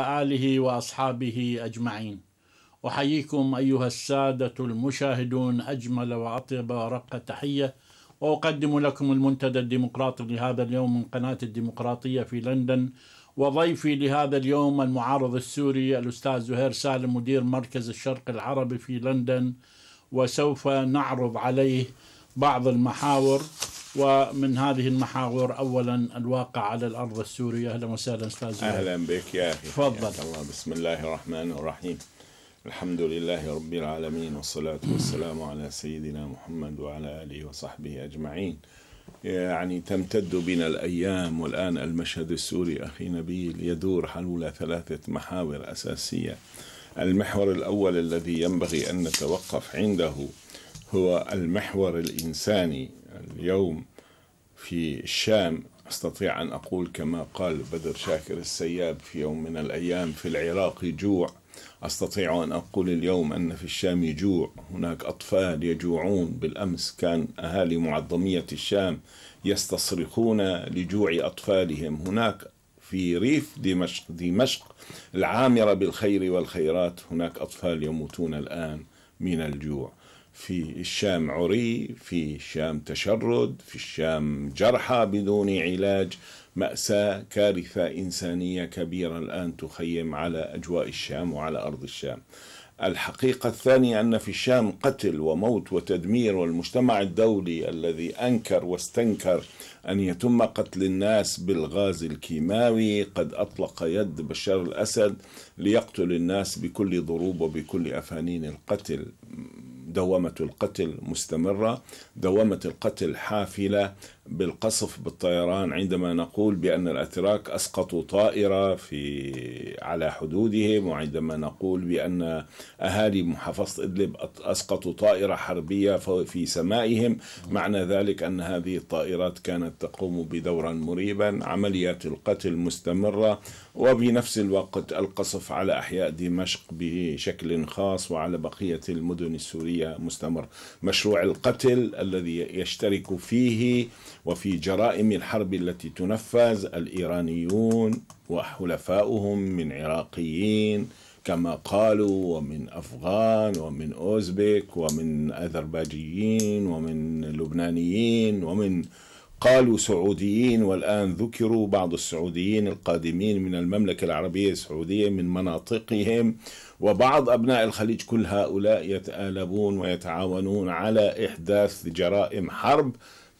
آله وأصحابه أجمعين أحييكم أيها السادة المشاهدون أجمل وأطيب ورقة تحية وأقدم لكم المنتدى الديمقراطي لهذا اليوم من قناة الديمقراطية في لندن وضيفي لهذا اليوم المعارض السوري الأستاذ زهير سالم مدير مركز الشرق العربي في لندن وسوف نعرض عليه بعض المحاور ومن هذه المحاور اولا الواقع على الارض السوريه اهلا وسهلا استاذ اهلا بك يا اخي تفضل الله بسم الله الرحمن الرحيم الحمد لله رب العالمين والصلاه والسلام على سيدنا محمد وعلى اله وصحبه اجمعين يعني تمتد بنا الايام والان المشهد السوري اخي نبيل يدور حول ثلاثه محاور اساسيه المحور الاول الذي ينبغي ان نتوقف عنده هو المحور الانساني اليوم في الشام أستطيع أن أقول كما قال بدر شاكر السياب في يوم من الأيام في العراق جوع أستطيع أن أقول اليوم أن في الشام جوع هناك أطفال يجوعون بالأمس كان أهالي معظمية الشام يستصرخون لجوع أطفالهم هناك في ريف دمشق دمشق العامرة بالخير والخيرات هناك أطفال يموتون الآن من الجوع في الشام عري في الشام تشرد في الشام جرحى بدون علاج مأساة كارثة إنسانية كبيرة الآن تخيم على أجواء الشام وعلى أرض الشام الحقيقة الثانية أن في الشام قتل وموت وتدمير والمجتمع الدولي الذي أنكر واستنكر أن يتم قتل الناس بالغاز الكيماوي قد أطلق يد بشار الأسد ليقتل الناس بكل ضروب وبكل أفانين القتل دوامة القتل مستمرة دوامة القتل حافلة بالقصف بالطيران عندما نقول بأن الأتراك أسقطوا طائرة في على حدودهم وعندما نقول بأن أهالي محافظة إدلب أسقطوا طائرة حربية في سمائهم معنى ذلك أن هذه الطائرات كانت تقوم بدورا مريبا عمليات القتل مستمرة وبنفس الوقت القصف على أحياء دمشق بشكل خاص وعلى بقية المدن السورية مستمر مشروع القتل الذي يشترك فيه وفي جرائم الحرب التي تنفذ الإيرانيون وحلفاؤهم من عراقيين كما قالوا ومن أفغان ومن أوزبك ومن أذربيجيين ومن لبنانيين ومن قالوا سعوديين والآن ذكروا بعض السعوديين القادمين من المملكة العربية السعودية من مناطقهم وبعض أبناء الخليج كل هؤلاء يتآلبون ويتعاونون على إحداث جرائم حرب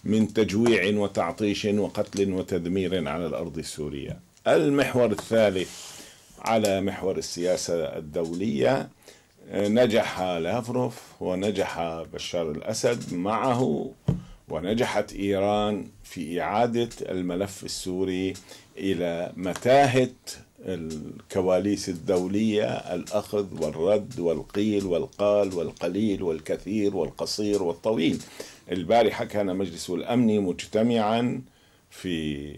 من تجويع وتعطيش وقتل وتدمير على الأرض السورية المحور الثالث على محور السياسة الدولية نجح لافروف ونجح بشار الأسد معه ونجحت إيران في إعادة الملف السوري إلى متاهة الكواليس الدولية الأخذ والرد والقيل والقال والقليل والكثير والقصير والطويل البارحة كان مجلس الأمن مجتمعا في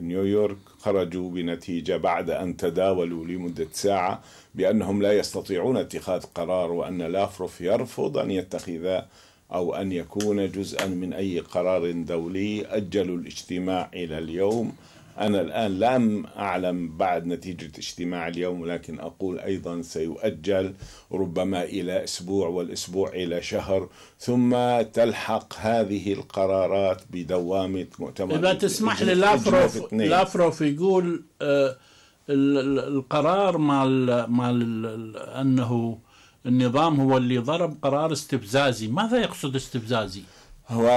نيويورك خرجوا بنتيجة بعد أن تداولوا لمدة ساعة بأنهم لا يستطيعون اتخاذ قرار وأن لافروف يرفض أن يتخذ أو أن يكون جزءا من أي قرار دولي أجلوا الاجتماع إلى اليوم أنا الآن لم أعلم بعد نتيجة اجتماع اليوم ولكن أقول أيضا سيؤجل ربما إلى أسبوع والأسبوع إلى شهر ثم تلحق هذه القرارات بدوامة مؤتمر إذا تسمح لي لافروف لافروف يقول آه، القرار مع الـ مع الـ أنه النظام هو اللي ضرب قرار استفزازي ماذا يقصد استفزازي هو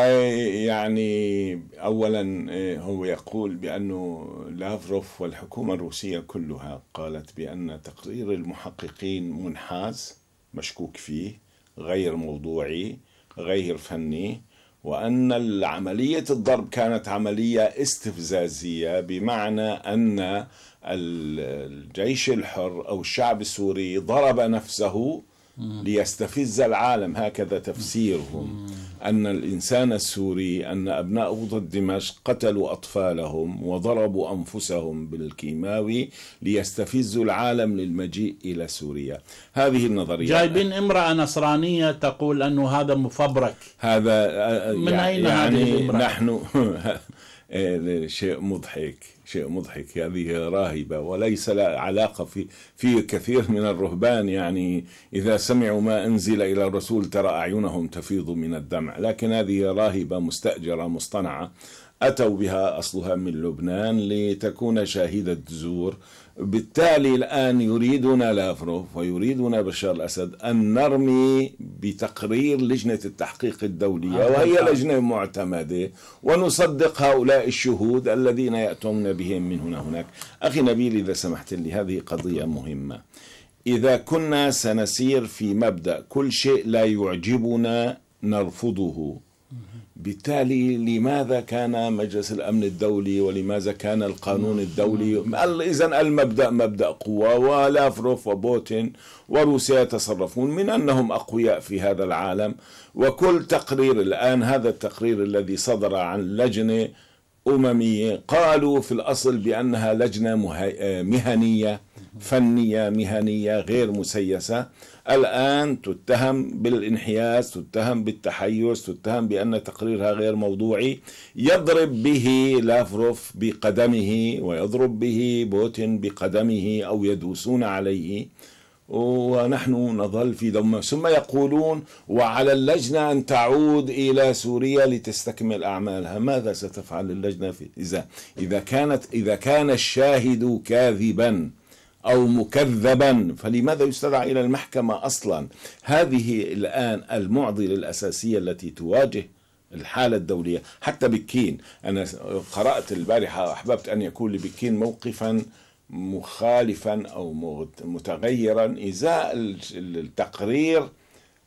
يعني اولا آه، هو يقول بانه لافروف والحكومه الروسيه كلها قالت بان تقرير المحققين منحاز مشكوك فيه غير موضوعي غير فني وان عمليه الضرب كانت عمليه استفزازيه بمعنى ان الجيش الحر او الشعب السوري ضرب نفسه ليستفز العالم هكذا تفسيرهم أن الإنسان السوري أن أبناء أوضة دمشق قتلوا أطفالهم وضربوا أنفسهم بالكيماوي ليستفزوا العالم للمجيء إلى سوريا هذه النظرية جايبين امرأة نصرانية تقول أنه هذا مفبرك هذا آه، من أين يعني هذه الامرأة؟ نحن شيء مضحك شيء مضحك هذه راهبة وليس لها علاقة في في كثير من الرهبان يعني إذا سمعوا ما أنزل إلى الرسول ترى أعينهم تفيض من الدمع لكن هذه راهبة مستأجرة مصطنعة أتوا بها أصلها من لبنان لتكون شاهدة زور بالتالي الآن يريدنا لافروف ويريدنا بشار الأسد أن نرمي بتقرير لجنة التحقيق الدولية آه، وهي نعم. لجنة معتمدة ونصدق هؤلاء الشهود الذين يأتون بهم من هنا هناك أخي نبيل إذا سمحت لي هذه قضية مهمة إذا كنا سنسير في مبدأ كل شيء لا يعجبنا نرفضه بالتالي لماذا كان مجلس الامن الدولي ولماذا كان القانون الدولي اذا المبدا مبدا قوه ولافروف وبوتين وروسيا يتصرفون من انهم اقوياء في هذا العالم وكل تقرير الان هذا التقرير الذي صدر عن لجنه امميه قالوا في الاصل بانها لجنه آه، مهنيه فنيه مهنيه غير مسيسه الآن تتهم بالانحياز تتهم بالتحيز تتهم بأن تقريرها غير موضوعي يضرب به لافروف بقدمه ويضرب به بوتين بقدمه أو يدوسون عليه ونحن نظل في ضمه ثم يقولون وعلى اللجنة أن تعود إلى سوريا لتستكمل أعمالها ماذا ستفعل اللجنة إذا إذا كانت إذا كان الشاهد كاذبا أو مكذبا فلماذا يستدعى إلى المحكمة أصلا هذه الآن المعضلة الأساسية التي تواجه الحالة الدولية حتى بكين أنا قرأت البارحة أحببت أن يكون لبكين موقفا مخالفا أو متغيرا إذا التقرير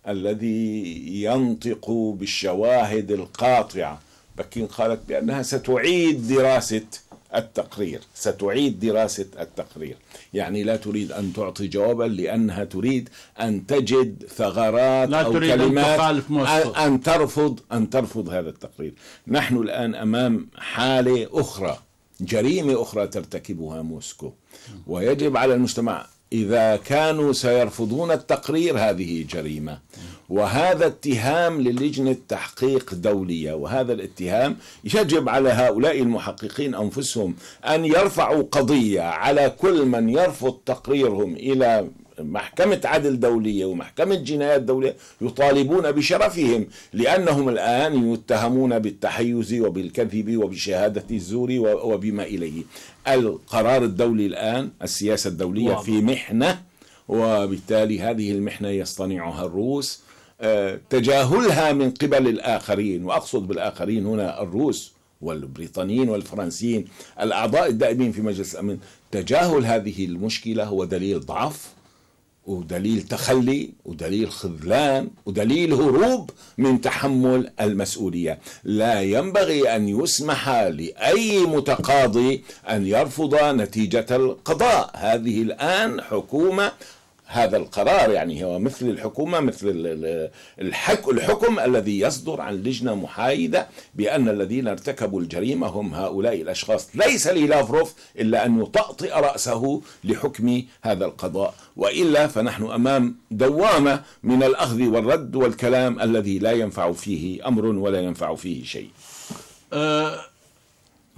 الذي ينطق بالشواهد القاطعة بكين قالت بأنها ستعيد دراسة التقرير ستعيد دراسة التقرير يعني لا تريد أن تعطي جوابا لأنها تريد أن تجد ثغرات لا أو تريد كلمات أن, تخالف أن ترفض أن ترفض هذا التقرير نحن الآن أمام حالة أخرى جريمة أخرى ترتكبها موسكو ويجب على المجتمع إذا كانوا سيرفضون التقرير هذه جريمة وهذا اتهام للجنة تحقيق دولية وهذا الاتهام يجب على هؤلاء المحققين أنفسهم أن يرفعوا قضية على كل من يرفض تقريرهم إلى محكمة عدل دولية ومحكمة جنايات دولية يطالبون بشرفهم لأنهم الآن يتهمون بالتحيز وبالكذب وبشهادة الزور وبما إليه القرار الدولي الآن السياسة الدولية في محنة وبالتالي هذه المحنة يصطنعها الروس تجاهلها من قبل الآخرين وأقصد بالآخرين هنا الروس والبريطانيين والفرنسيين الأعضاء الدائمين في مجلس الأمن تجاهل هذه المشكلة هو دليل ضعف ودليل تخلي ودليل خذلان ودليل هروب من تحمل المسؤوليه لا ينبغي ان يسمح لاي متقاضي ان يرفض نتيجه القضاء هذه الان حكومه هذا القرار يعني هو مثل الحكومة مثل الحكم الذي يصدر عن لجنة محايدة بأن الذين ارتكبوا الجريمة هم هؤلاء الأشخاص ليس للافروف إلا أن يطأطئ رأسه لحكم هذا القضاء وإلا فنحن أمام دوامة من الأخذ والرد والكلام الذي لا ينفع فيه أمر ولا ينفع فيه شيء أه،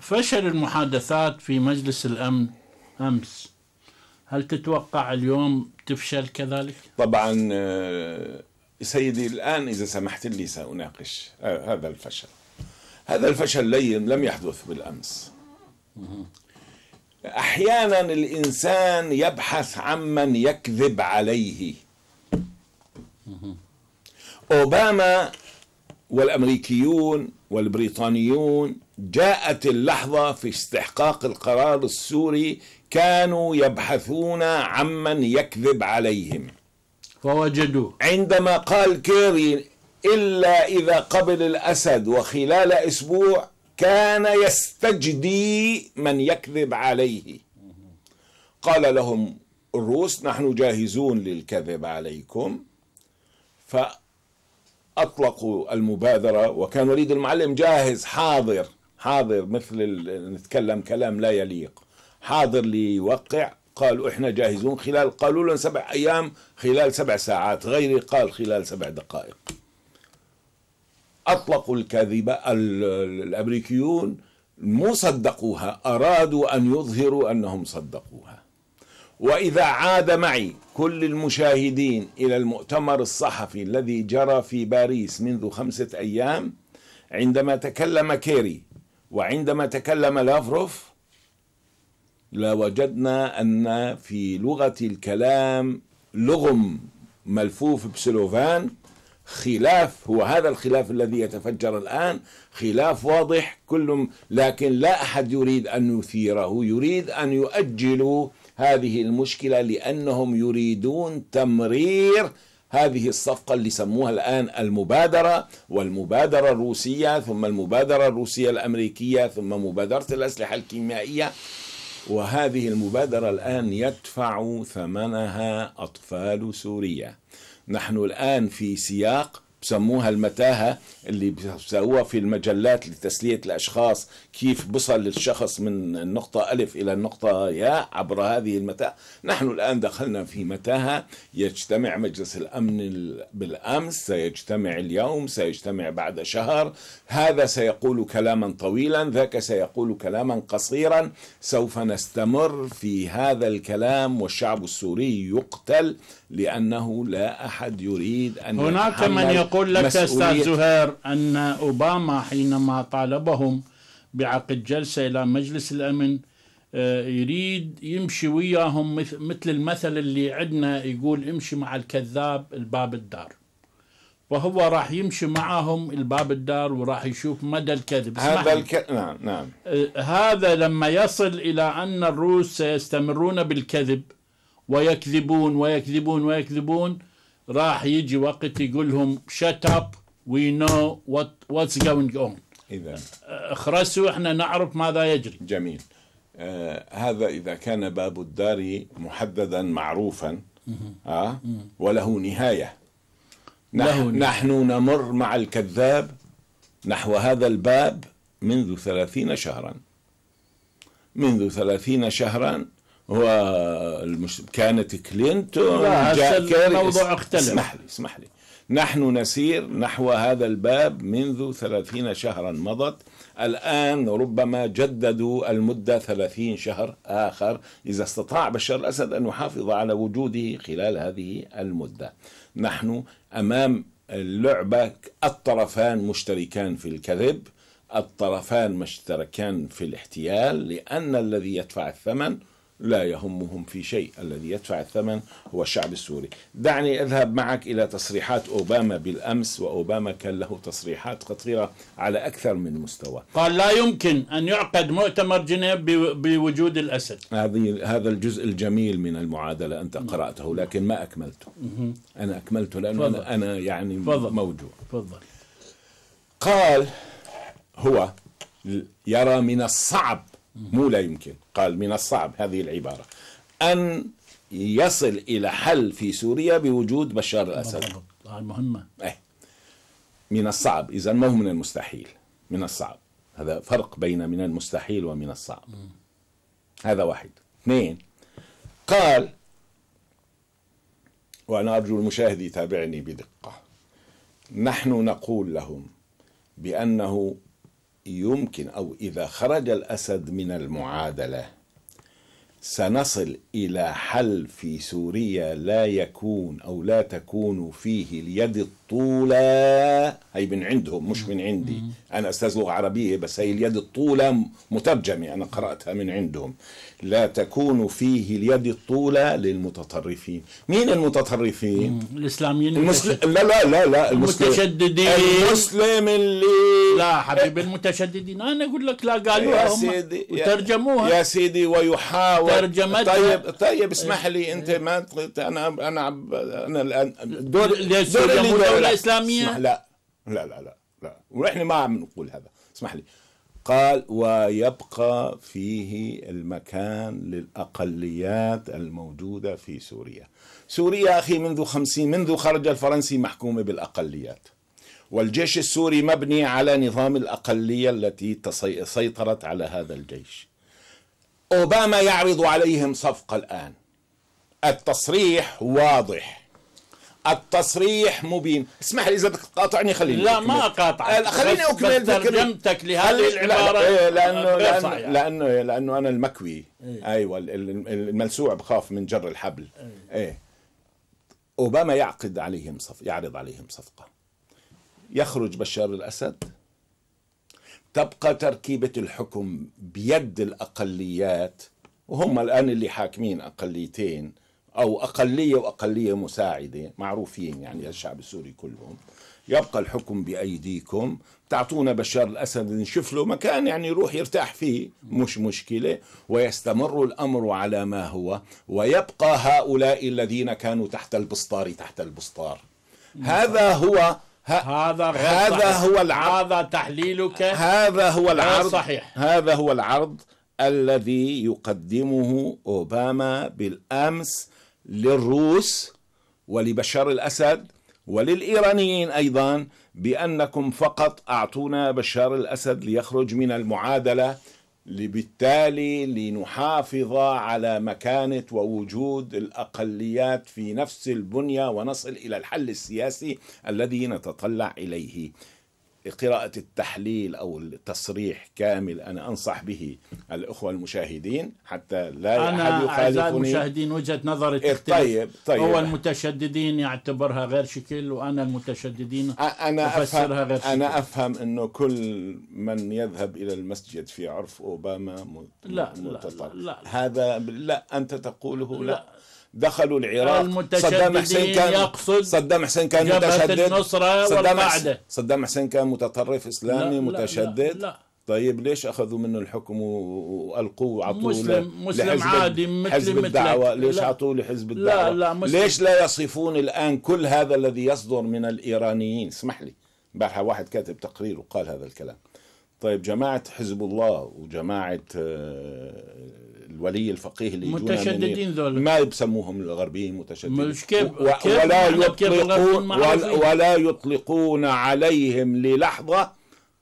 فشل المحادثات في مجلس الأمن أمس هل تتوقع اليوم تفشل كذلك؟ طبعا آه، سيدي الآن إذا سمحت لي سأناقش آه، هذا الفشل هذا الفشل لم يحدث بالأمس أحيانا الإنسان يبحث عمن يكذب عليه أوباما والامريكيون والبريطانيون جاءت اللحظه في استحقاق القرار السوري كانوا يبحثون عمن يكذب عليهم فوجدوه عندما قال كيري الا اذا قبل الاسد وخلال اسبوع كان يستجدي من يكذب عليه قال لهم الروس نحن جاهزون للكذب عليكم ف اطلقوا المبادره وكان وليد المعلم جاهز حاضر حاضر مثل نتكلم كلام لا يليق حاضر ليوقع قالوا احنا جاهزون خلال قالوا لنا سبع ايام خلال سبع ساعات غيري قال خلال سبع دقائق اطلقوا الكذبه الامريكيون مو صدقوها ارادوا ان يظهروا انهم صدقوها واذا عاد معي كل المشاهدين الى المؤتمر الصحفي الذي جرى في باريس منذ خمسه ايام عندما تكلم كيري وعندما تكلم لافروف لوجدنا ان في لغه الكلام لغم ملفوف بسلوفان خلاف هو هذا الخلاف الذي يتفجر الآن خلاف واضح كل لكن لا أحد يريد أن يثيره يريد أن يؤجلوا هذه المشكلة لأنهم يريدون تمرير هذه الصفقة اللي سموها الآن المبادرة والمبادرة الروسية ثم المبادرة الروسية الأمريكية ثم مبادرة الأسلحة الكيميائية وهذه المبادرة الآن يدفع ثمنها أطفال سوريا نحن الآن في سياق بسموها المتاهة اللي بيسووها في المجلات لتسلية الأشخاص كيف بصل الشخص من النقطة ألف إلى النقطة ياء عبر هذه المتاهة نحن الآن دخلنا في متاهة يجتمع مجلس الأمن بالأمس سيجتمع اليوم سيجتمع بعد شهر هذا سيقول كلاما طويلا ذاك سيقول كلاما قصيرا سوف نستمر في هذا الكلام والشعب السوري يقتل لأنه لا أحد يريد أن هناك من يقول لك أستاذ زهير أن أوباما حينما طالبهم بعقد جلسة إلى مجلس الأمن آه، يريد يمشي وياهم مثل المثل اللي عندنا يقول امشي مع الكذاب الباب الدار وهو راح يمشي معهم الباب الدار وراح يشوف مدى الكذب هذا الك... نعم نعم آه، هذا لما يصل الى ان الروس سيستمرون بالكذب ويكذبون ويكذبون ويكذبون راح يجي وقت يقول لهم شت اب وي نو وات واتس جوينج اون اذا اخرسوا أه، احنا نعرف ماذا يجري جميل آه هذا اذا كان باب الدار محددا معروفا آه وله نهايه نحن, نحن نمر مع الكذاب نحو هذا الباب منذ ثلاثين شهرا منذ ثلاثين شهرا هو المش... كانت كلينتون لا جاء الموضوع اختلف اسمح لي اسمح لي نحن نسير نحو هذا الباب منذ ثلاثين شهرا مضت الآن ربما جددوا المدة ثلاثين شهر آخر إذا استطاع بشار الأسد أن يحافظ على وجوده خلال هذه المدة نحن أمام اللعبة الطرفان مشتركان في الكذب الطرفان مشتركان في الاحتيال لأن الذي يدفع الثمن لا يهمهم في شيء الذي يدفع الثمن هو الشعب السوري دعني أذهب معك إلى تصريحات أوباما بالأمس وأوباما كان له تصريحات خطيرة على أكثر من مستوى قال لا يمكن أن يعقد مؤتمر جنيف بوجود الأسد هذه هذا الجزء الجميل من المعادلة أنت قرأته لكن ما أكملته أنا أكملته لأنه فضل. أنا يعني فضل. موجوع فضل. قال هو يرى من الصعب مو لا يمكن قال من الصعب هذه العبارة أن يصل إلى حل في سوريا بوجود بشار الأسد مهمة إيه. من الصعب إذا ما هو من المستحيل من الصعب هذا فرق بين من المستحيل ومن الصعب هذا واحد اثنين قال وأنا أرجو المشاهد يتابعني بدقة نحن نقول لهم بأنه يمكن أو إذا خرج الأسد من المعادلة سنصل إلى حل في سوريا لا يكون أو لا تكون فيه اليد الطولة هي من عندهم مش من عندي أنا أستاذ لغة عربية بس هي اليد الطولة مترجمة أنا قرأتها من عندهم لا تكون فيه اليد الطولة للمتطرفين مين المتطرفين؟ الإسلاميين المسل... لا لا لا لا المسلم المتشددين المسلم اللي لا حبيبي المتشددين أنا أقول لك لا قالوا يا سيدي وترجموها يا سيدي ويحاول ترجمتها طيب طيب اسمح إيه. لي أنت ما أنا أنا أنا الآن دور دور دولة إسلامية؟ لا لا لا لا لا ونحن ما عم نقول هذا اسمح لي قال ويبقى فيه المكان للأقليات الموجودة في سوريا سوريا أخي منذ خمسين منذ خرج الفرنسي محكومة بالأقليات والجيش السوري مبني على نظام الأقلية التي سيطرت على هذا الجيش أوباما يعرض عليهم صفقة الآن التصريح واضح التصريح مبين اسمح لي اذا بدك تقاطعني خليني لا أكمل. ما قاطعك آه، خليني اكمل ترجمتك لهذه العباره لا إيه، لانه لانه, لانه لانه انا المكوي ايه. ايوه الملسوع بخاف من جر الحبل ايه, ايه. اوباما يعقد عليهم صف يعرض عليهم صفقه يخرج بشار الاسد تبقى تركيبه الحكم بيد الاقليات وهم الان اللي حاكمين اقليتين أو أقلية وأقلية مساعدة معروفين يعني الشعب السوري كلهم يبقى الحكم بأيديكم تعطونا بشار الأسد نشوف له مكان يعني يروح يرتاح فيه مش مشكلة ويستمر الأمر على ما هو ويبقى هؤلاء الذين كانوا تحت البسطار تحت البسطار هذا هو هذا هذا هو العرض هذا تحليلك هذا هو العرض صحيح هذا هو العرض الذي يقدمه اوباما بالامس للروس ولبشار الأسد وللإيرانيين أيضا بأنكم فقط أعطونا بشار الأسد ليخرج من المعادلة بالتالي لنحافظ على مكانة ووجود الأقليات في نفس البنية ونصل إلى الحل السياسي الذي نتطلع إليه قراءة التحليل أو التصريح كامل أنا أنصح به الأخوة المشاهدين حتى لا أنا أحد يخالفني أنا المشاهدين وجهة نظري إيه، تختلف طيب طيب هو المتشددين يعتبرها غير شكل وأنا المتشددين أنا أفهم غير شكل. أنا أفهم أنه كل من يذهب إلى المسجد في عرف أوباما لا, لا, لا, لا, لا هذا لا أنت تقوله لا, لا دخلوا العراق صدام حسين كان يقصد صدام حسين كان متشدد النصرة صدام حسين, صدام حسين كان متطرف اسلامي لا متشدد لا لا لا طيب ليش اخذوا منه الحكم والقوه عطوه مسلم مسلم عادي مثل حزب الدعوه ليش عطوه لحزب الدعوه لا لا مسلم ليش لا يصفون الان كل هذا الذي يصدر من الايرانيين اسمح لي امبارح واحد كاتب تقرير وقال هذا الكلام طيب جماعة حزب الله وجماعة آه، الولي الفقيه اللي متشددين ذول ما يسموهم الغربيين متشددين مش كيف كيف ولا يطلقون ولا يطلقون عليهم للحظة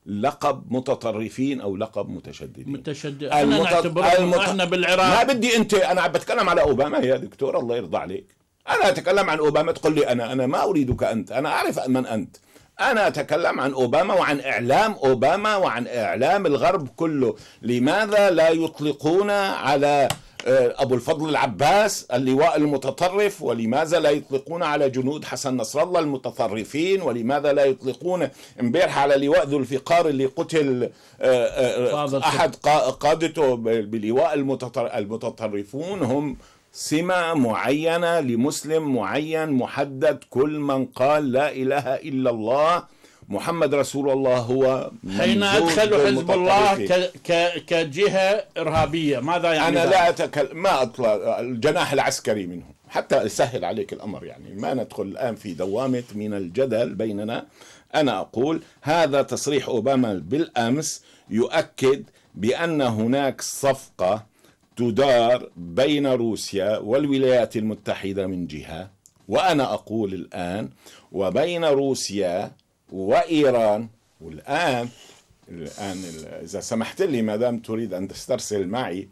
لقب متطرفين او لقب متشددين متشدد انا نعتبر المت... احنا بالعراق ما بدي انت انا عم بتكلم على اوباما يا دكتور الله يرضى عليك انا اتكلم عن اوباما تقول لي انا انا ما اريدك انت انا اعرف من انت أنا أتكلم عن أوباما وعن إعلام أوباما وعن إعلام الغرب كله لماذا لا يطلقون على آه، أبو الفضل العباس اللواء المتطرف ولماذا لا يطلقون على جنود حسن نصر الله المتطرفين ولماذا لا يطلقون امبارح على لواء ذو الفقار اللي قتل آه، آه، أحد قادته بلواء المتطرفون هم سمة معينة لمسلم معين محدد كل من قال لا إله إلا الله محمد رسول الله هو حين أدخل حزب الله كجهة إرهابية ماذا يعني أنا لا أتكلم ما أطلع الجناح العسكري منهم حتى أسهل عليك الأمر يعني ما ندخل الآن في دوامة من الجدل بيننا أنا أقول هذا تصريح أوباما بالأمس يؤكد بأن هناك صفقة تدار بين روسيا والولايات المتحدة من جهة وأنا أقول الآن وبين روسيا وإيران والآن الآن إذا سمحت لي ما دام تريد أن تسترسل معي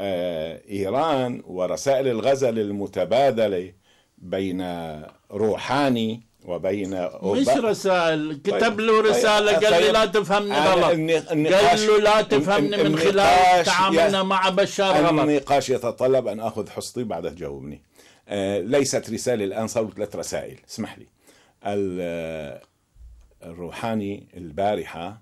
آه، إيران ورسائل الغزل المتبادلة بين روحاني وبين أوروبا مش رسائل كتب طيب. له طيب. رسالة قال لي لا طيب. تفهمني غلط قال له لا تفهمني من خلال تعاملنا مع بشار غلط النقاش يتطلب أن أخذ حصتي بعدها تجاوبني آه، ليست رسالة الآن صاروا ثلاث رسائل اسمح لي آه، الروحاني البارحة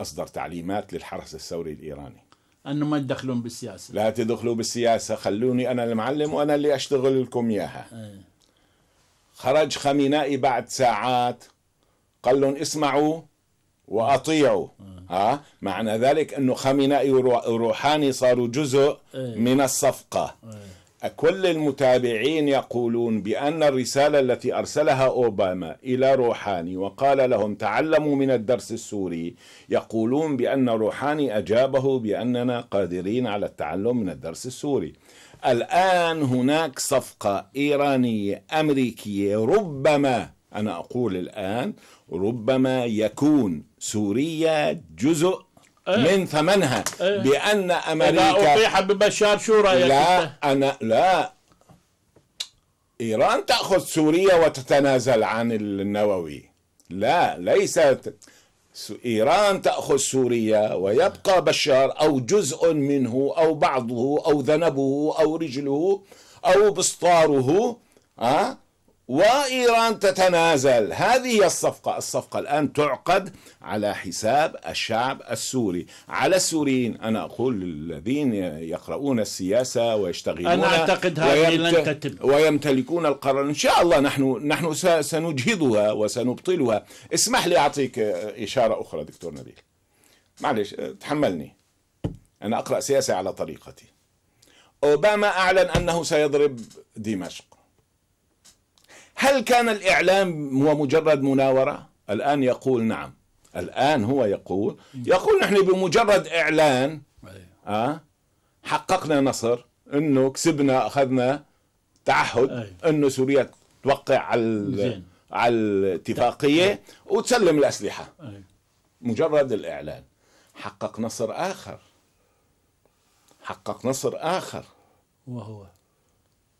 أصدر تعليمات للحرس الثوري الإيراني أنه ما تدخلون بالسياسة لا تدخلوا بالسياسة خلوني أنا المعلم وأنا اللي أشتغل لكم إياها أيه. خرج خمينائي بعد ساعات قال لهم اسمعوا واطيعوا آه. ها معنى ذلك انه خمينائي وروحاني صاروا جزء إيه. من الصفقه إيه. كل المتابعين يقولون بأن الرسالة التي أرسلها أوباما إلى روحاني وقال لهم تعلموا من الدرس السوري يقولون بأن روحاني أجابه بأننا قادرين على التعلم من الدرس السوري الآن هناك صفقة إيرانية أمريكية ربما أنا أقول الآن ربما يكون سوريا جزء إيه. من ثمنها إيه. بأن أمريكا إذا أطيح ببشار شو رأيك لا أنا لا إيران تأخذ سوريا وتتنازل عن النووي لا ليست إيران تأخذ سوريا ويبقى بشار أو جزء منه أو بعضه أو ذنبه أو رجله أو بسطاره أه؟ وإيران تتنازل هذه هي الصفقة الصفقة الآن تعقد على حساب الشعب السوري على السوريين أنا أقول للذين يقرؤون السياسة ويشتغلون أنا أعتقد هذه ويمت... لن تتم ويمتلكون القرار إن شاء الله نحن نحن سنجهضها وسنبطلها اسمح لي أعطيك إشارة أخرى دكتور نبيل معلش تحملني أنا أقرأ سياسة على طريقتي أوباما أعلن أنه سيضرب دمشق هل كان الإعلام هو مجرد مناورة؟ الآن يقول نعم الآن هو يقول يقول نحن بمجرد إعلان أيوه. آه حققنا نصر أنه كسبنا أخذنا تعهد أيوه. أنه سوريا توقع على على الاتفاقية طيب. وتسلم الأسلحة أيوه. مجرد الإعلان حقق نصر آخر حقق نصر آخر وهو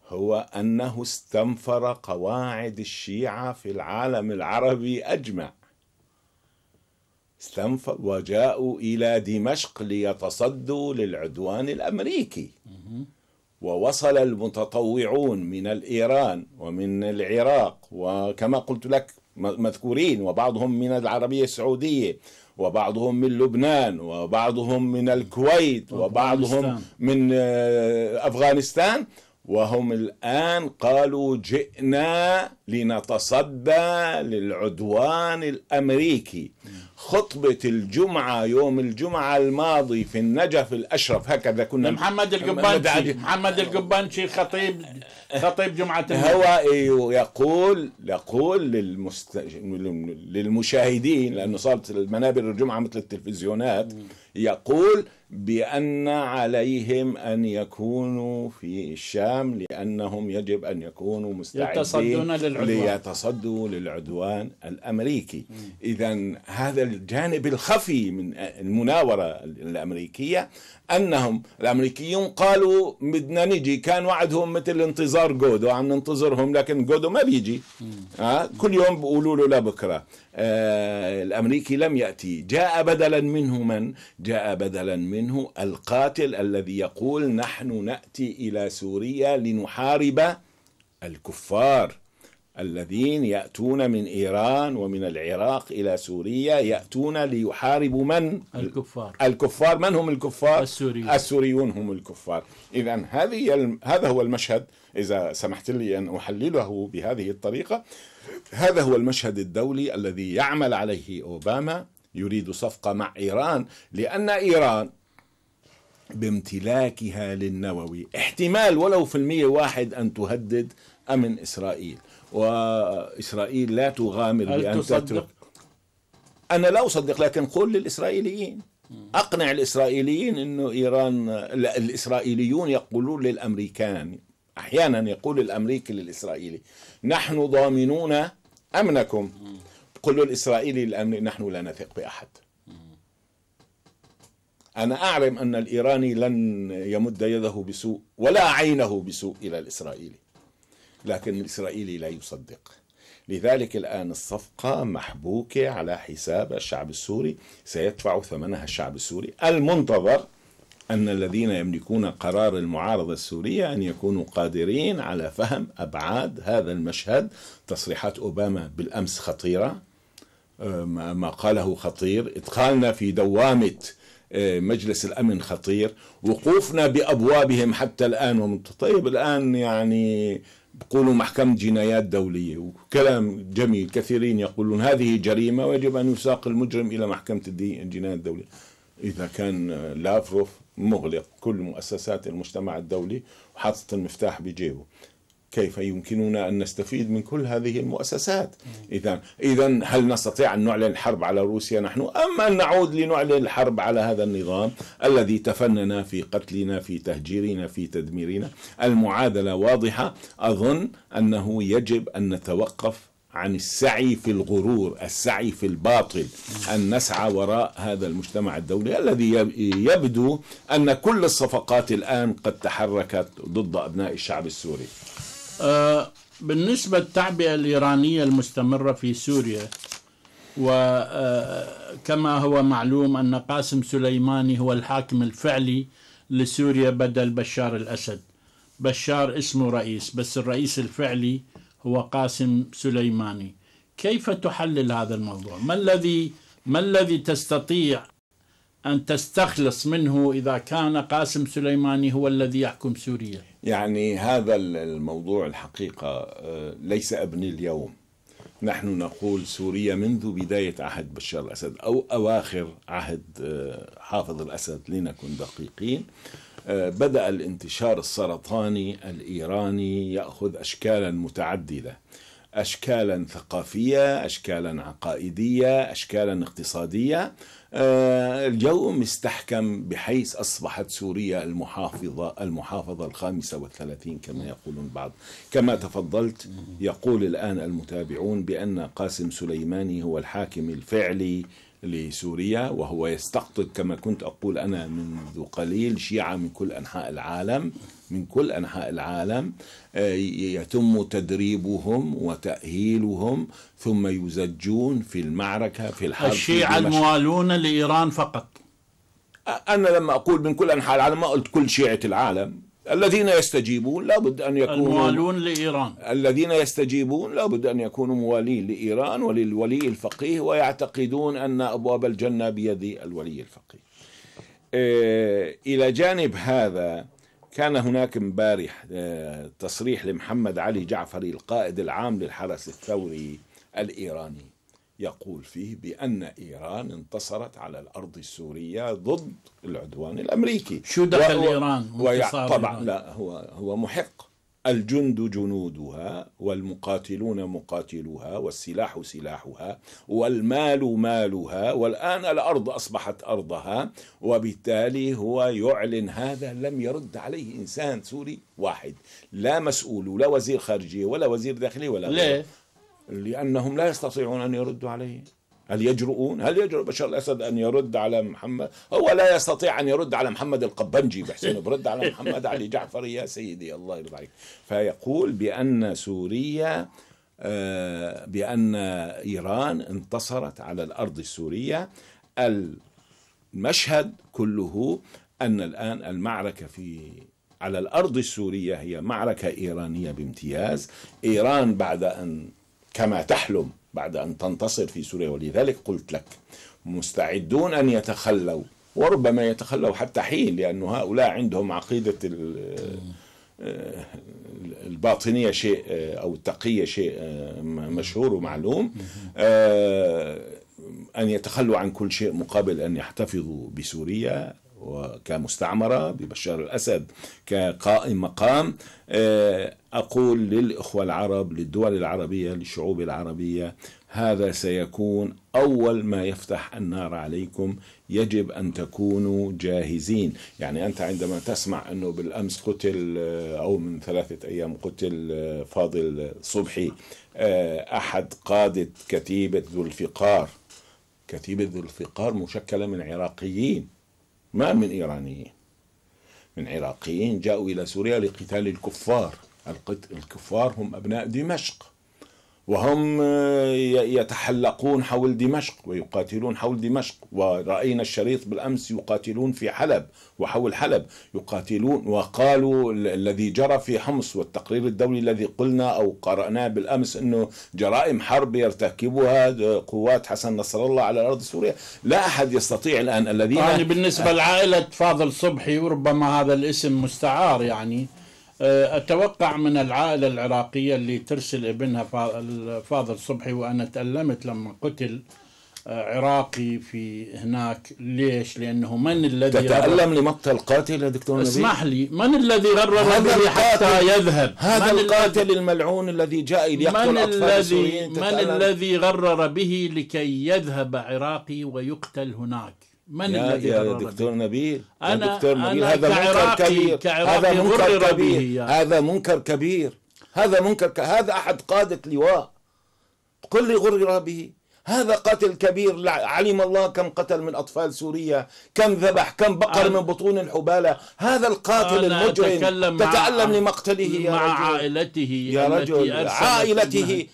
هو انه استنفر قواعد الشيعه في العالم العربي اجمع استنفر وجاءوا الى دمشق ليتصدوا للعدوان الامريكي ووصل المتطوعون من الايران ومن العراق وكما قلت لك مذكورين وبعضهم من العربيه السعوديه وبعضهم من لبنان وبعضهم من الكويت وبعضهم من آه، افغانستان وهم الآن قالوا جئنا لنتصدى للعدوان الأمريكي خطبة الجمعة يوم الجمعة الماضي في النجف الأشرف هكذا كنا محمد القبانشي محمد القبانشي خطيب خطيب جمعة هو يقول يقول للمست... للمشاهدين لأنه صارت المنابر الجمعة مثل التلفزيونات يقول بأن عليهم أن يكونوا في الشام لأنهم يجب أن يكونوا مستعدين للعدوان. ليتصدوا للعدوان الأمريكي إذا هذا الجانب الخفي من المناورة الأمريكية أنهم الأمريكيون قالوا بدنا نجي كان وعدهم مثل انتظار جودو عم ننتظرهم لكن جودو ما بيجي آه كل يوم بيقولوا له لبكرة آه الأمريكي لم يأتي جاء بدلا منه من؟ جاء بدلا منه القاتل الذي يقول نحن نأتي إلى سوريا لنحارب الكفار الذين يأتون من إيران ومن العراق إلى سوريا يأتون ليحاربوا من؟ الكفار الكفار من هم الكفار؟ السوريون السوريون هم الكفار إذا هذه هذا هو المشهد إذا سمحت لي أن أحلله بهذه الطريقة هذا هو المشهد الدولي الذي يعمل عليه أوباما يريد صفقة مع إيران لأن إيران بامتلاكها للنووي احتمال ولو في المية واحد أن تهدد أمن إسرائيل وإسرائيل لا تغامر بأن تصدق؟ تترك أنا لا أصدق لكن قل للإسرائيليين أقنع الإسرائيليين أنه إيران الإسرائيليون يقولون للأمريكان أحيانا يقول الأمريكي للإسرائيلي نحن ضامنون أمنكم قل الإسرائيلي لأن نحن لا نثق بأحد أنا أعلم أن الإيراني لن يمد يده بسوء ولا عينه بسوء إلى الإسرائيلي لكن الإسرائيلي لا يصدق لذلك الآن الصفقة محبوكة على حساب الشعب السوري سيدفع ثمنها الشعب السوري المنتظر أن الذين يملكون قرار المعارضة السورية أن يكونوا قادرين على فهم أبعاد هذا المشهد تصريحات أوباما بالأمس خطيرة ما قاله خطير إدخالنا في دوامة أه، مجلس الأمن خطير وقوفنا بأبوابهم حتى الآن طيب الآن يعني بقولوا محكمة جنايات دولية وكلام جميل كثيرين يقولون هذه جريمة ويجب أن يساق المجرم إلى محكمة الجنايات الدولية إذا كان لافروف مغلق كل مؤسسات المجتمع الدولي وحاطط المفتاح بجيبه كيف يمكننا أن نستفيد من كل هذه المؤسسات إذا إذا هل نستطيع أن نعلن الحرب على روسيا نحن أم أن نعود لنعلن الحرب على هذا النظام الذي تفنن في قتلنا في تهجيرنا في تدميرنا المعادلة واضحة أظن أنه يجب أن نتوقف عن السعي في الغرور السعي في الباطل أن نسعى وراء هذا المجتمع الدولي الذي يبدو أن كل الصفقات الآن قد تحركت ضد أبناء الشعب السوري آه، بالنسبة للتعبئة الإيرانية المستمرة في سوريا وكما آه، هو معلوم أن قاسم سليماني هو الحاكم الفعلي لسوريا بدل بشار الأسد بشار اسمه رئيس بس الرئيس الفعلي هو قاسم سليماني كيف تحلل هذا الموضوع ما الذي ما الذي تستطيع أن تستخلص منه إذا كان قاسم سليماني هو الذي يحكم سوريا يعني هذا الموضوع الحقيقة آه، ليس أبني اليوم نحن نقول سوريا منذ بداية عهد بشار الأسد أو أواخر عهد آه، حافظ الأسد لنكن دقيقين آه، بدأ الانتشار السرطاني الإيراني يأخذ أشكالا متعددة أشكالا ثقافية أشكالا عقائدية أشكالا اقتصادية آه، الجو مستحكم بحيث أصبحت سوريا المحافظة المحافظة الخامسة والثلاثين كما يقولون بعض كما تفضلت يقول الآن المتابعون بأن قاسم سليماني هو الحاكم الفعلي لسوريا وهو يستقطب كما كنت أقول أنا منذ قليل شيعة من كل أنحاء العالم من كل أنحاء العالم آه، يتم تدريبهم وتأهيلهم ثم يزجون في المعركة في الحرب الشيعة الموالون لإيران فقط أنا لما أقول من كل أنحاء العالم ما قلت كل شيعة العالم الذين يستجيبون لابد أن يكونوا الموالون لإيران الذين يستجيبون لابد أن يكونوا موالين لإيران وللولي الفقيه ويعتقدون أن أبواب الجنة بيد الولي الفقيه آه، إلى جانب هذا كان هناك امبارح آه، تصريح لمحمد علي جعفري القائد العام للحرس الثوري الايراني يقول فيه بان ايران انتصرت على الارض السوريه ضد العدوان الامريكي شو دخل و... ايران طبعا لا هو هو محق الجند جنودها والمقاتلون مقاتلوها والسلاح سلاحها والمال مالها والآن الأرض أصبحت أرضها وبالتالي هو يعلن هذا لم يرد عليه إنسان سوري واحد لا مسؤول ولا وزير خارجية ولا وزير داخلية ولا ليه؟ لأنهم لا يستطيعون أن يردوا عليه هل يجرؤون هل يجرؤ بشار الأسد أن يرد على محمد هو لا يستطيع أن يرد على محمد القبنجي بحسن برد على محمد علي جعفري يا سيدي الله يرضى عليك فيقول بأن سوريا آه، بأن إيران انتصرت على الأرض السورية المشهد كله أن الآن المعركة في على الأرض السورية هي معركة إيرانية بامتياز إيران بعد أن كما تحلم بعد أن تنتصر في سوريا ولذلك قلت لك مستعدون أن يتخلوا وربما يتخلوا حتى حين لأن هؤلاء عندهم عقيدة آه، الباطنية شيء آه، أو التقية شيء آه، مشهور ومعلوم أن يتخلوا عن كل شيء مقابل أن يحتفظوا بسوريا وكمستعمرة ببشار الأسد كقائم مقام أقول للإخوة العرب للدول العربية للشعوب العربية هذا سيكون أول ما يفتح النار عليكم يجب أن تكونوا جاهزين يعني أنت عندما تسمع أنه بالأمس قتل آه، أو من ثلاثة أيام قتل آه، فاضل صبحي آه، أحد قادة كتيبة ذو الفقار كتيبة ذو الفقار مشكلة من عراقيين ما من إيرانيين من عراقيين جاءوا إلى سوريا لقتال الكفار الكفار هم أبناء دمشق وهم آه، يتحلقون حول دمشق ويقاتلون حول دمشق ورأينا الشريط بالأمس يقاتلون في حلب وحول حلب يقاتلون وقالوا الذي جرى في حمص والتقرير الدولي الذي قلنا أو قرأناه بالأمس أنه جرائم حرب يرتكبها قوات حسن نصر الله على أرض سوريا لا أحد يستطيع الآن الذين يعني بالنسبة لعائلة فاضل صبحي وربما هذا الاسم مستعار يعني آه، اتوقع من العائله العراقيه اللي ترسل ابنها فاضل صبحي وانا تالمت لما قتل آه، عراقي في هناك ليش لانه من الذي تتألم لمقتل القاتل يا دكتور نبيل اسمح لي من الذي غرر به حتى يذهب هذا القاتل الملعون الذي جاء ليقتل من الذي من الذي غرر به لكي يذهب عراقي ويقتل هناك من يا الذي يا دكتور نبيل أنا يا دكتور نبيل أنا هذا منكر كبير هذا منكر كبير يعني. هذا منكر كبير هذا منكر ك... هذا أحد قادة لواء قل لي غرر به هذا قاتل كبير علم الله كم قتل من أطفال سوريا كم ذبح كم بقر من بطون الحبالة هذا القاتل المجرم تتألم لمقتله يا مع رجل. عائلته يا رجل عائلته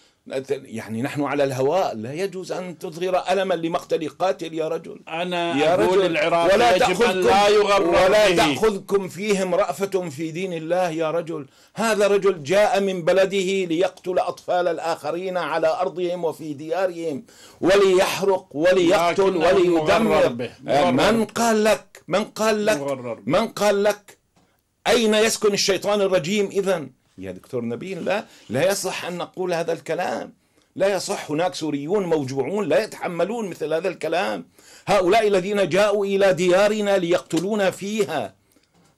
يعني نحن على الهواء لا يجوز أن تظهر ألما لمقتل قاتل يا رجل أنا يا أقول رجل العراق ولا يجب أن لا يغرر ولا به. تأخذكم فيهم رأفة في دين الله يا رجل هذا رجل جاء من بلده ليقتل أطفال الآخرين على أرضهم وفي ديارهم وليحرق وليقتل وليدمر من قال لك من قال لك من قال لك أين يسكن الشيطان الرجيم إذا يا دكتور نبيل لا لا يصح أن نقول هذا الكلام لا يصح هناك سوريون موجوعون لا يتحملون مثل هذا الكلام هؤلاء الذين جاءوا إلى ديارنا ليقتلونا فيها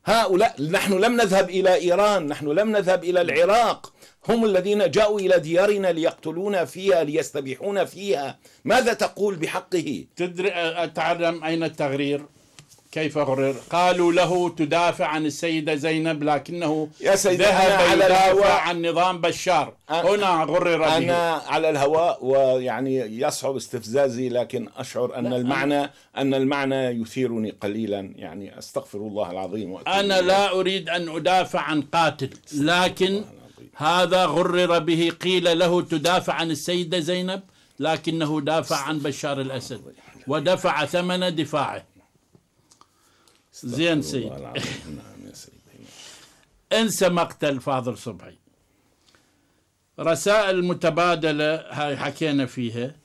هؤلاء نحن لم نذهب إلى إيران نحن لم نذهب إلى العراق هم الذين جاءوا إلى ديارنا ليقتلونا فيها ليستبيحون فيها ماذا تقول بحقه؟ تدري أتعلم أين التغرير كيف غرر قالوا له تدافع عن السيدة زينب لكنه يا سيدي ذهب على الهواء عن نظام بشار هنا غرر أنا به. على الهواء ويعني يصعب استفزازي لكن أشعر أن المعنى أنا. أن المعنى يثيرني قليلا يعني أستغفر الله العظيم أنا لا أريد أن أدافع عن قاتل لكن هذا غرر به قيل له تدافع عن السيدة زينب لكنه دافع عن بشار الأسد ودفع ثمن دفاعه زين سيدي نعم يا سيدي نعم. انسى مقتل فاضل صبحي رسائل متبادلة هاي حكينا فيها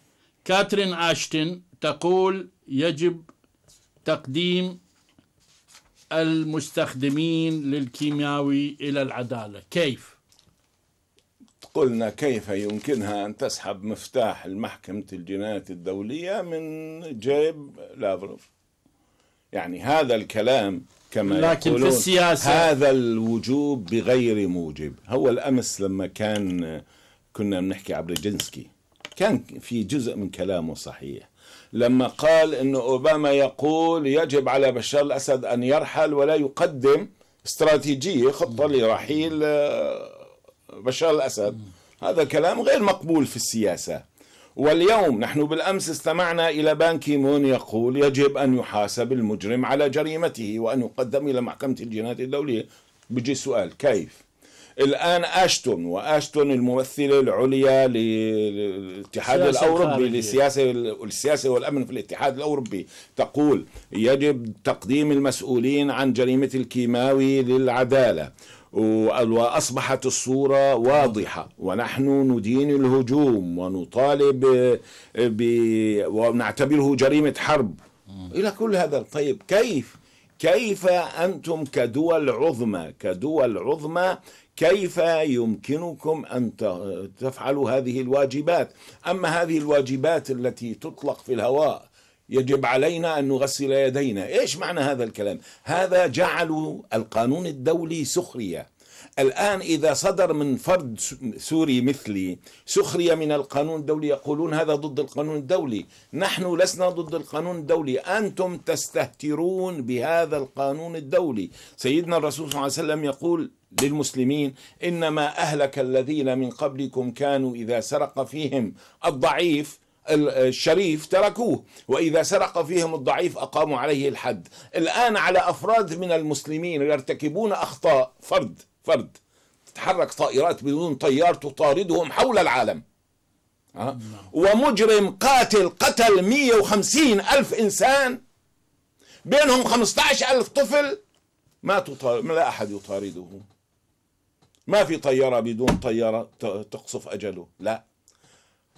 كاترين آشتن تقول يجب تقديم المستخدمين للكيماوي إلى العدالة كيف؟ قلنا كيف يمكنها أن تسحب مفتاح المحكمة الجنايات الدولية من جيب لافروف يعني هذا الكلام كما لكن في السياسة هذا الوجوب بغير موجب هو الأمس لما كان كنا بنحكي عبر جنسكي كان في جزء من كلامه صحيح لما قال أن أوباما يقول يجب على بشار الأسد أن يرحل ولا يقدم استراتيجية خطة لرحيل آه، بشار الأسد هذا كلام غير مقبول في السياسة واليوم نحن بالامس استمعنا الى بان كيمون يقول يجب ان يحاسب المجرم على جريمته وان يقدم الى محكمه الجنايات الدوليه بيجي سؤال كيف؟ الان اشتون واشتون الممثله العليا للاتحاد الاوروبي للسياسه السياسه والامن في الاتحاد الاوروبي تقول يجب تقديم المسؤولين عن جريمه الكيماوي للعداله واصبحت الصوره واضحه ونحن ندين الهجوم ونطالب ب ونعتبره جريمه حرب الى كل هذا طيب كيف كيف انتم كدول عظمى كدول عظمى كيف يمكنكم ان تفعلوا هذه الواجبات اما هذه الواجبات التي تطلق في الهواء يجب علينا أن نغسل يدينا إيش معنى هذا الكلام هذا جعلوا القانون الدولي سخرية الآن إذا صدر من فرد سوري مثلي سخرية من القانون الدولي يقولون هذا ضد القانون الدولي نحن لسنا ضد القانون الدولي أنتم تستهترون بهذا القانون الدولي سيدنا الرسول صلى الله عليه وسلم يقول للمسلمين إنما أهلك الذين من قبلكم كانوا إذا سرق فيهم الضعيف الشريف تركوه وإذا سرق فيهم الضعيف أقاموا عليه الحد الآن على أفراد من المسلمين يرتكبون أخطاء فرد فرد تتحرك طائرات بدون طيار تطاردهم حول العالم نعم. ومجرم قاتل قتل 150 ألف إنسان بينهم 15 ألف طفل ما تطار... لا أحد يطارده ما في طيارة بدون طيارة تقصف أجله لا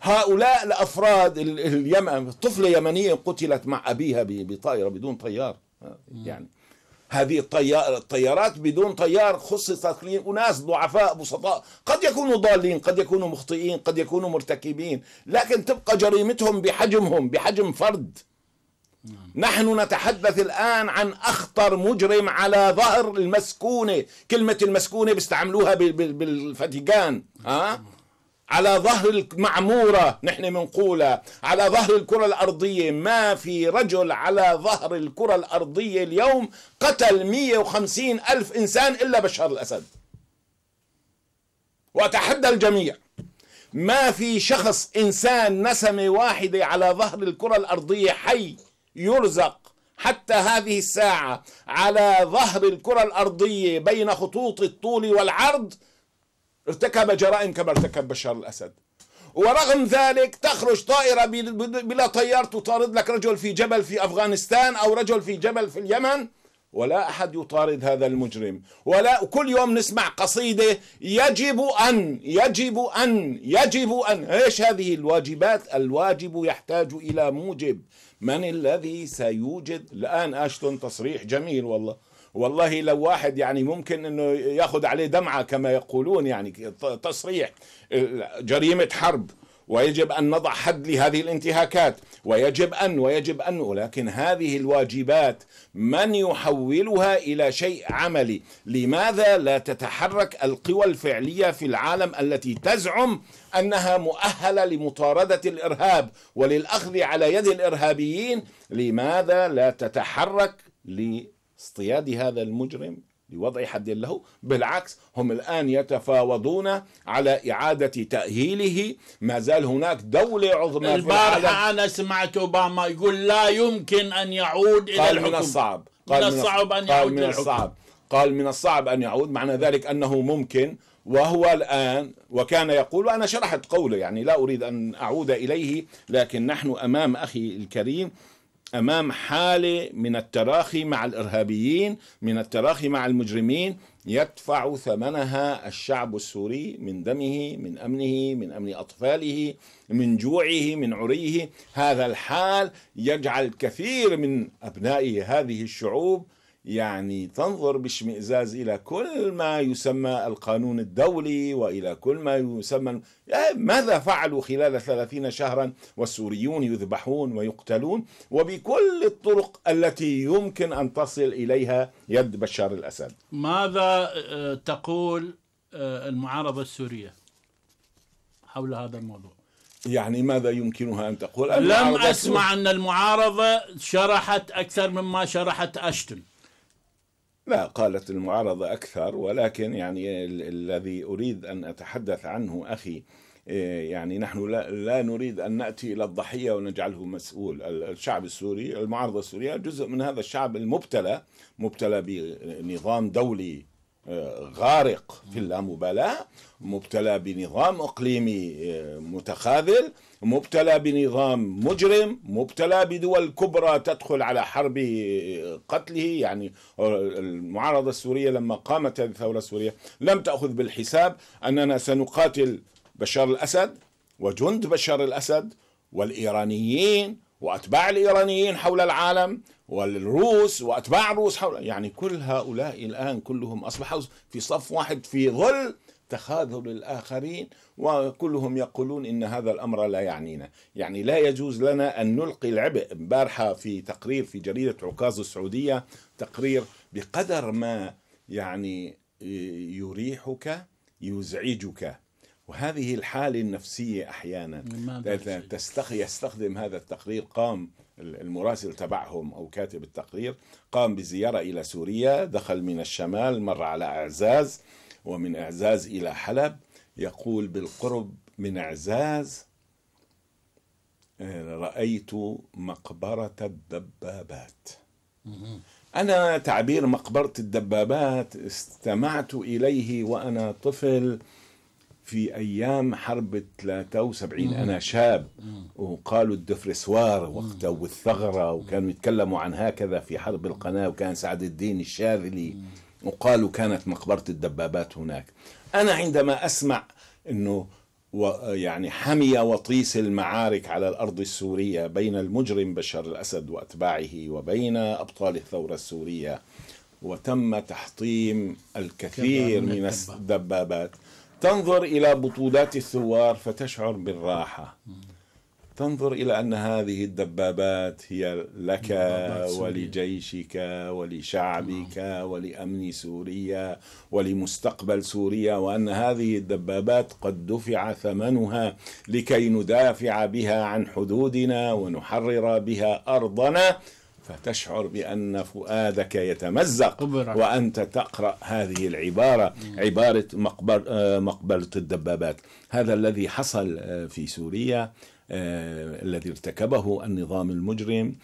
هؤلاء الافراد اليمن طفله يمنيه قتلت مع ابيها بطائره بدون طيار يعني هذه الطيار الطيارات بدون طيار خصصت لاناس ضعفاء بسطاء قد يكونوا ضالين قد يكونوا مخطئين قد يكونوا مرتكبين لكن تبقى جريمتهم بحجمهم بحجم فرد نعم. نحن نتحدث الآن عن أخطر مجرم على ظهر المسكونة كلمة المسكونة بيستعملوها بالفاتيكان ها نعم. على ظهر المعمورة نحن منقولة على ظهر الكرة الأرضية ما في رجل على ظهر الكرة الأرضية اليوم قتل 150 ألف إنسان إلا بشار الأسد وأتحدى الجميع ما في شخص إنسان نسمة واحدة على ظهر الكرة الأرضية حي يرزق حتى هذه الساعة على ظهر الكرة الأرضية بين خطوط الطول والعرض ارتكب جرائم كما ارتكب بشار الأسد ورغم ذلك تخرج طائرة بلا طيار تطارد لك رجل في جبل في أفغانستان أو رجل في جبل في اليمن ولا أحد يطارد هذا المجرم ولا كل يوم نسمع قصيدة يجب أن يجب أن يجب أن إيش هذه الواجبات الواجب يحتاج إلى موجب من الذي سيوجد الآن أشتون تصريح جميل والله والله لو واحد يعني ممكن انه ياخذ عليه دمعه كما يقولون يعني تصريح جريمه حرب ويجب ان نضع حد لهذه الانتهاكات ويجب ان ويجب ان ولكن هذه الواجبات من يحولها الى شيء عملي لماذا لا تتحرك القوى الفعليه في العالم التي تزعم انها مؤهله لمطارده الارهاب وللاخذ على يد الارهابيين لماذا لا تتحرك اصطياد هذا المجرم لوضع حد له بالعكس هم الآن يتفاوضون على إعادة تأهيله ما زال هناك دولة عظمى البارحة أنا سمعت أوباما يقول لا يمكن أن يعود إلى الحكم من الصعب قال من الصعب أن يعود من الصعب قال من الصعب أن يعود معنى ذلك أنه ممكن وهو الآن وكان يقول وأنا شرحت قوله يعني لا أريد أن أعود إليه لكن نحن أمام أخي الكريم امام حاله من التراخي مع الارهابيين من التراخي مع المجرمين يدفع ثمنها الشعب السوري من دمه من امنه من امن اطفاله من جوعه من عريه هذا الحال يجعل كثير من ابناء هذه الشعوب يعني تنظر باشمئزاز إلى كل ما يسمى القانون الدولي وإلى كل ما يسمى ماذا فعلوا خلال ثلاثين شهرا والسوريون يذبحون ويقتلون وبكل الطرق التي يمكن أن تصل إليها يد بشار الأسد ماذا آه، تقول آه، المعارضة السورية حول هذا الموضوع يعني ماذا يمكنها أن تقول لم أسمع أن المعارضة شرحت أكثر مما شرحت أشتن لا قالت المعارضة أكثر ولكن يعني الذي أريد أن أتحدث عنه أخي آه، يعني نحن لا, لا نريد أن نأتي إلى الضحية ونجعله مسؤول الشعب السوري المعارضة السورية جزء من هذا الشعب المبتلى مبتلى بنظام دولي آه، غارق في اللامبالاة مبتلى بنظام إقليمي آه، متخاذل مبتلى بنظام مجرم مبتلى بدول كبرى تدخل على حرب قتله يعني المعارضة السورية لما قامت هذه الثورة السورية لم تأخذ بالحساب أننا سنقاتل بشار الأسد وجند بشار الأسد والإيرانيين وأتباع الإيرانيين حول العالم والروس وأتباع الروس حول يعني كل هؤلاء الآن كلهم أصبحوا في صف واحد في ظل تخاذل الآخرين وكلهم يقولون إن هذا الأمر لا يعنينا يعني لا يجوز لنا أن نلقي العبء بارحة في تقرير في جريدة عكاظ السعودية تقرير بقدر ما يعني يريحك يزعجك وهذه الحالة النفسية أحيانا يستخدم هذا التقرير قام المراسل تبعهم أو كاتب التقرير قام بزيارة إلى سوريا دخل من الشمال مر على أعزاز ومن إعزاز إلى حلب يقول بالقرب من إعزاز آه، رأيت مقبرة الدبابات أنا تعبير مقبرة الدبابات استمعت إليه وأنا طفل في أيام حرب 73 أنا شاب وقالوا الدفرسوار وقته والثغرة وكانوا يتكلموا عن هكذا في حرب القناة وكان سعد الدين الشاذلي وقالوا كانت مقبرة الدبابات هناك أنا عندما أسمع أنه يعني حمي وطيس المعارك على الأرض السورية بين المجرم بشار الأسد وأتباعه وبين أبطال الثورة السورية وتم تحطيم الكثير من الدبابات تنظر إلى بطولات الثوار فتشعر بالراحة تنظر إلى أن هذه الدبابات هي لك ولجيشك ولشعبك نعم. ولأمن سوريا ولمستقبل سوريا وأن هذه الدبابات قد دفع ثمنها لكي ندافع بها عن حدودنا ونحرر بها أرضنا فتشعر بأن فؤادك يتمزق وأنت تقرأ هذه العبارة نعم. عبارة مقبره آه، الدبابات هذا الذي حصل آه، في سوريا آه، الذي ارتكبه النظام المجرم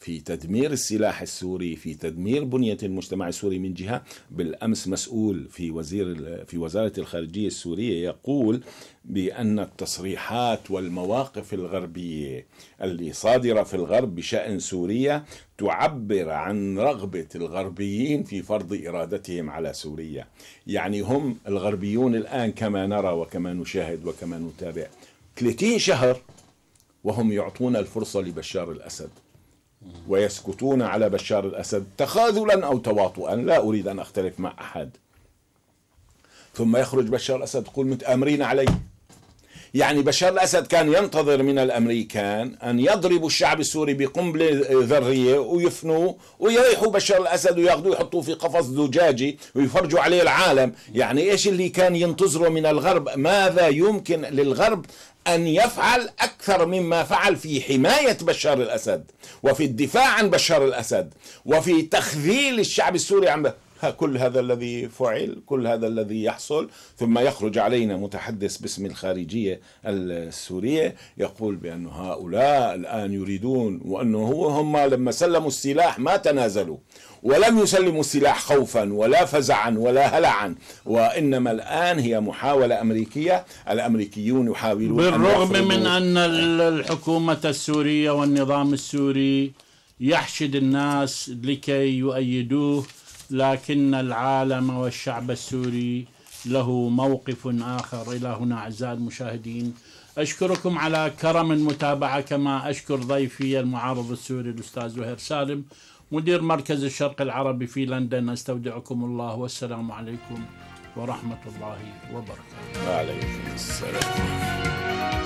في تدمير السلاح السوري في تدمير بنية المجتمع السوري من جهة بالأمس مسؤول في وزير في وزارة الخارجية السورية يقول بأن التصريحات والمواقف الغربية اللي صادرة في الغرب بشأن سوريا تعبر عن رغبة الغربيين في فرض إرادتهم على سوريا يعني هم الغربيون الآن كما نرى وكما نشاهد وكما نتابع 30 شهر وهم يعطون الفرصة لبشار الأسد ويسكتون على بشار الأسد تخاذلا أو تواطؤا لا أريد أن أختلف مع أحد ثم يخرج بشار الأسد يقول متآمرين عليه يعني بشار الأسد كان ينتظر من الأمريكان أن يضربوا الشعب السوري بقنبلة ذرية ويفنوه ويريحوا بشار الأسد وياخذوه يحطوه في قفص زجاجي ويفرجوا عليه العالم يعني إيش اللي كان ينتظره من الغرب ماذا يمكن للغرب أن يفعل أكثر مما فعل في حماية بشار الأسد وفي الدفاع عن بشار الأسد وفي تخذيل الشعب السوري عن كل هذا الذي فعل كل هذا الذي يحصل ثم يخرج علينا متحدث باسم الخارجية السورية يقول بأن هؤلاء الآن يريدون وأنه هم لما سلموا السلاح ما تنازلوا ولم يسلموا السلاح خوفا ولا فزعا ولا هلعا وإنما الآن هي محاولة أمريكية الأمريكيون يحاولون بالرغم أن من أن الحكومة السورية والنظام السوري يحشد الناس لكي يؤيدوه لكن العالم والشعب السوري له موقف آخر إلى هنا أعزائي المشاهدين أشكركم على كرم المتابعة كما أشكر ضيفي المعارض السوري الأستاذ زهير سالم مدير مركز الشرق العربي في لندن أستودعكم الله والسلام عليكم ورحمة الله وبركاته وعليكم السلام